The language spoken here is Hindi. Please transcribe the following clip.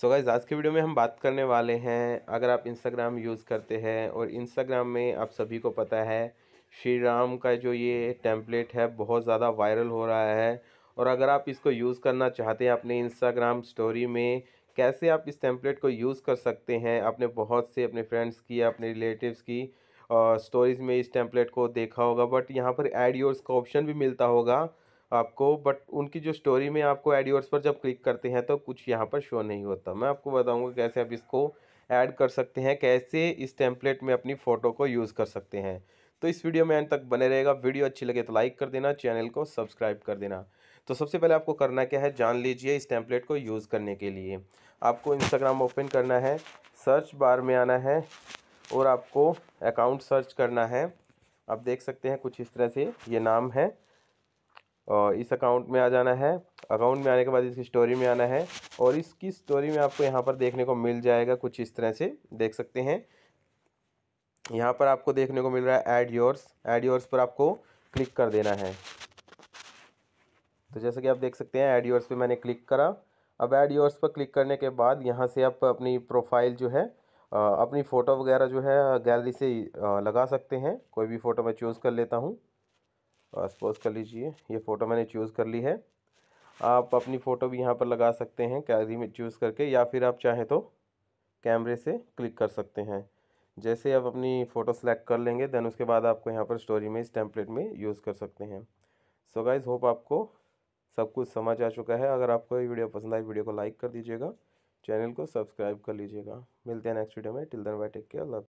सो गाइज आज के वीडियो में हम बात करने वाले हैं अगर आप इंस्टाग्राम यूज़ करते हैं और इंस्टाग्राम में आप सभी को पता है श्री राम का जो ये टेम्पलेट है बहुत ज़्यादा वायरल हो रहा है और अगर आप इसको यूज़ करना चाहते हैं अपने इंस्टाग्राम स्टोरी में कैसे आप इस टेम्पलेट को यूज़ कर सकते हैं अपने बहुत से अपने फ्रेंड्स की अपने रिलेटिव्स की स्टोरीज़ में इस टेम्पलेट को देखा होगा बट यहाँ पर एड योर्स का ऑप्शन भी मिलता होगा आपको बट उनकी जो स्टोरी में आपको एडियोर्स पर जब क्लिक करते हैं तो कुछ यहाँ पर शो नहीं होता मैं आपको बताऊँगा कैसे आप इसको ऐड कर सकते हैं कैसे इस टेम्पलेट में अपनी फ़ोटो को यूज़ कर सकते हैं तो इस वीडियो में एंड तक बने रहेगा वीडियो अच्छी लगे तो लाइक कर देना चैनल को सब्सक्राइब कर देना तो सबसे पहले आपको करना क्या है जान लीजिए इस टेम्पलेट को यूज़ करने के लिए आपको इंस्टाग्राम ओपन करना है सर्च बार में आना है और आपको अकाउंट सर्च करना है आप देख सकते हैं कुछ इस तरह से ये नाम है और इस अकाउंट में आ जाना है अकाउंट में आने के बाद इसकी स्टोरी में आना है और इसकी स्टोरी में आपको यहाँ पर देखने को मिल जाएगा कुछ इस तरह से देख सकते हैं यहाँ पर आपको देखने को मिल रहा है ऐड योर्स ऐड योर्स पर आपको क्लिक कर देना है तो जैसा कि आप देख सकते हैं ऐड योर्स पर मैंने क्लिक करा अब ऐड योर्स पर क्लिक करने के बाद यहाँ से आप अपनी प्रोफाइल जो है अपनी फ़ोटो वगैरह जो है गैलरी से लगा सकते हैं कोई भी फ़ोटो मैं चूज़ कर लेता हूँ सपोज कर लीजिए ये फ़ोटो मैंने चूज़ कर ली है आप अपनी फ़ोटो भी यहाँ पर लगा सकते हैं कैदी में चूज़ करके या फिर आप चाहें तो कैमरे से क्लिक कर सकते हैं जैसे आप अपनी फ़ोटो सेलेक्ट कर लेंगे देन उसके बाद आपको यहाँ पर स्टोरी में इस टेम्पलेट में यूज़ कर सकते हैं सो गाइज़ होप आपको सब कुछ समझ आ चुका है अगर आपको ये वीडियो पसंद आई वीडियो को लाइक कर दीजिएगा चैनल को सब्सक्राइब कर लीजिएगा मिलते हैं नेक्स्ट वीडियो में till then bye take care love